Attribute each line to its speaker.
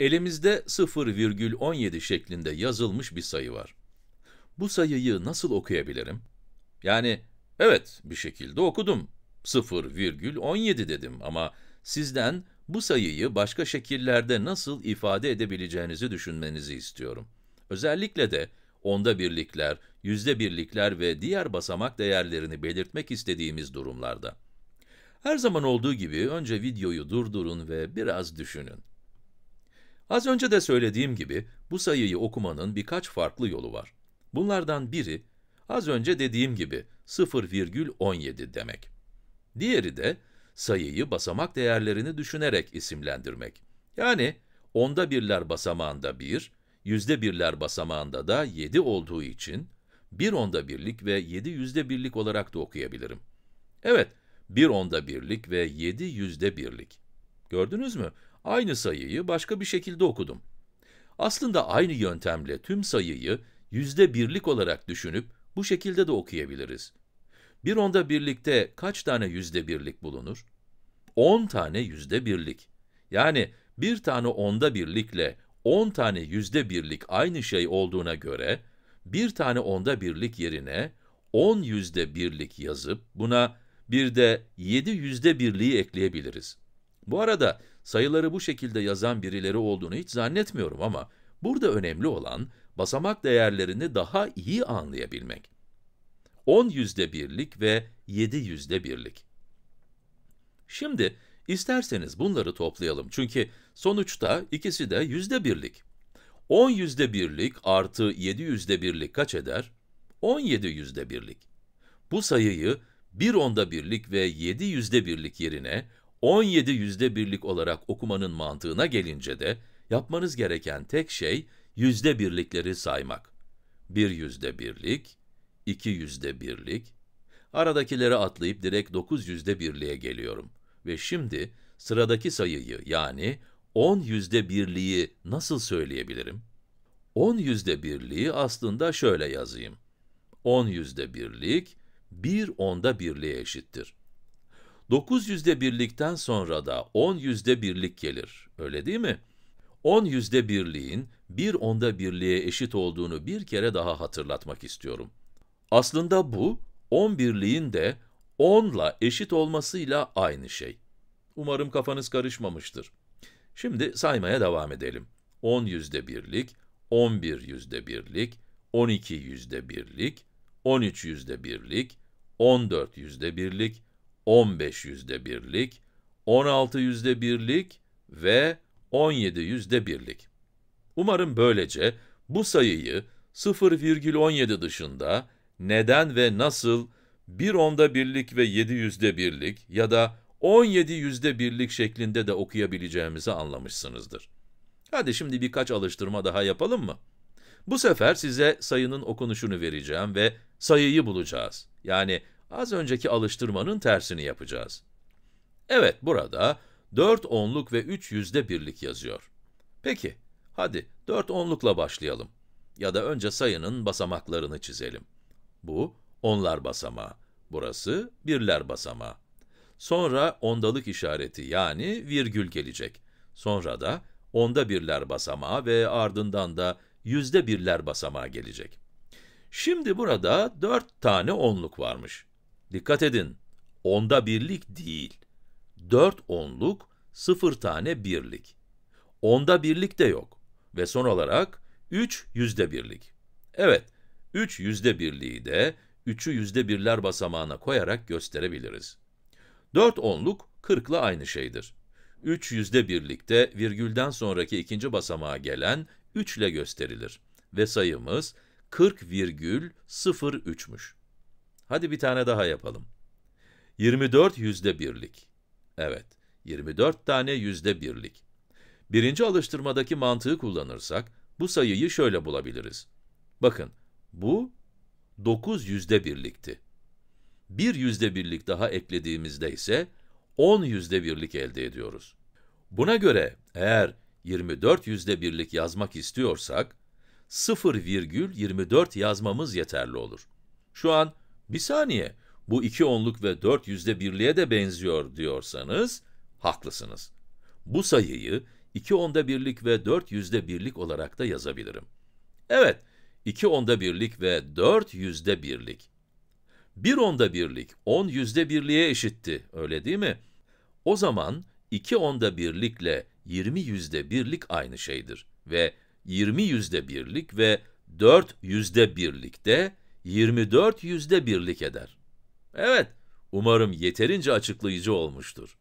Speaker 1: Elimizde 0,17 şeklinde yazılmış bir sayı var. Bu sayıyı nasıl okuyabilirim? Yani evet bir şekilde okudum. 0,17 dedim ama sizden bu sayıyı başka şekillerde nasıl ifade edebileceğinizi düşünmenizi istiyorum. Özellikle de onda birlikler, yüzde birlikler ve diğer basamak değerlerini belirtmek istediğimiz durumlarda. Her zaman olduğu gibi önce videoyu durdurun ve biraz düşünün. Az önce de söylediğim gibi bu sayıyı okumanın birkaç farklı yolu var. Bunlardan biri, az önce dediğim gibi 0,17 demek. Diğeri de sayıyı basamak değerlerini düşünerek isimlendirmek. Yani onda birler basamağında 1, yüzde birler basamağında da 7 olduğu için 1 onda birlik ve 7 yüzde birlik olarak da okuyabilirim. Evet, 1 onda birlik ve 7 yüzde birlik. Gördünüz mü? Aynı sayıyı başka bir şekilde okudum. Aslında aynı yöntemle tüm sayıyı yüzde birlik olarak düşünüp bu şekilde de okuyabiliriz. Bir onda birlikte kaç tane yüzde birlik bulunur? 10 tane yüzde birlik. Yani bir tane onda birlikle 10 tane yüzde birlik aynı şey olduğuna göre, bir tane onda birlik yerine 10 yüzde birlik yazıp buna bir de 7 yüzde birliği ekleyebiliriz. Bu arada sayıları bu şekilde yazan birileri olduğunu hiç zannetmiyorum ama burada önemli olan basamak değerlerini daha iyi anlayabilmek. 10 yüzde birlik ve 7 yüzde birlik. Şimdi isterseniz bunları toplayalım çünkü sonuçta ikisi de yüzde birlik. 10 yüzde birlik artı 7 yüzde birlik kaç eder? 17 yüzde birlik. Bu sayıyı 1 onda birlik ve 7 yüzde birlik yerine 17 yüzde birlik olarak okumanın mantığına gelince de yapmanız gereken tek şey yüzde birlikleri saymak. Bir yüzde birlik, iki yüzde birlik, aradakileri atlayıp direkt 9 yüzde birliğe geliyorum. Ve şimdi sıradaki sayıyı yani 10 yüzde birliği nasıl söyleyebilirim? 10 yüzde birliği aslında şöyle yazayım. 10 yüzde birlik, 1 onda birliğe eşittir. 9 yüzde birlikten sonra da 10 yüzde birlik gelir, öyle değil mi? 10 yüzde birliğin 1 onda birliğe eşit olduğunu bir kere daha hatırlatmak istiyorum. Aslında bu, 10 birliğin de 10 ile eşit olmasıyla aynı şey. Umarım kafanız karışmamıştır. Şimdi saymaya devam edelim. 10 yüzde birlik, 11 yüzde birlik, 12 yüzde birlik, 13 yüzde birlik, 14 yüzde birlik, 15 yüzde birlik, 16 yüzde birlik ve 17 yüzde birlik. Umarım böylece bu sayıyı 0,17 dışında neden ve nasıl 1 onda birlik ve 7 yüzde birlik ya da 17 yüzde birlik şeklinde de okuyabileceğimizi anlamışsınızdır. Hadi şimdi birkaç alıştırma daha yapalım mı? Bu sefer size sayının okunuşunu vereceğim ve sayıyı bulacağız. Yani Az önceki alıştırmanın tersini yapacağız. Evet, burada 4 onluk ve 3 yüzde birlik yazıyor. Peki, hadi 4 onlukla başlayalım. Ya da önce sayının basamaklarını çizelim. Bu, onlar basamağı. Burası, birler basamağı. Sonra ondalık işareti yani virgül gelecek. Sonra da onda birler basamağı ve ardından da yüzde birler basamağı gelecek. Şimdi burada 4 tane onluk varmış. Dikkat edin, onda birlik değil. Dört onluk, sıfır tane birlik. Onda birlik de yok. Ve son olarak üç yüzde birlik. Evet, üç yüzde birliği de üçü yüzde birler basamağına koyarak gösterebiliriz. Dört onluk 40'la aynı şeydir. Üç yüzde birlikte virgülden sonraki ikinci basamağa gelen üçle gösterilir ve sayımız kırk virgül sıfır üçmüş. Hadi bir tane daha yapalım. 24 yüzde birlik. Evet, 24 tane yüzde birlik. Birinci alıştırmadaki mantığı kullanırsak, bu sayıyı şöyle bulabiliriz. Bakın, bu 9 yüzde birlikti. Bir yüzde birlik daha eklediğimizde ise 10 yüzde birlik elde ediyoruz. Buna göre eğer 24 yüzde birlik yazmak istiyorsak, 0,24 yazmamız yeterli olur. Şu an bir saniye, bu iki onluk ve dört yüzde birliğe de benziyor diyorsanız, haklısınız. Bu sayıyı iki onda birlik ve dört yüzde birlik olarak da yazabilirim. Evet, iki onda birlik ve dört yüzde birlik. Bir onda birlik, on yüzde birliğe eşitti, öyle değil mi? O zaman iki onda birlikle yirmi yüzde birlik aynı şeydir ve yirmi yüzde birlik ve dört yüzde birlik de 24 yüzde birlik eder. Evet, umarım yeterince açıklayıcı olmuştur.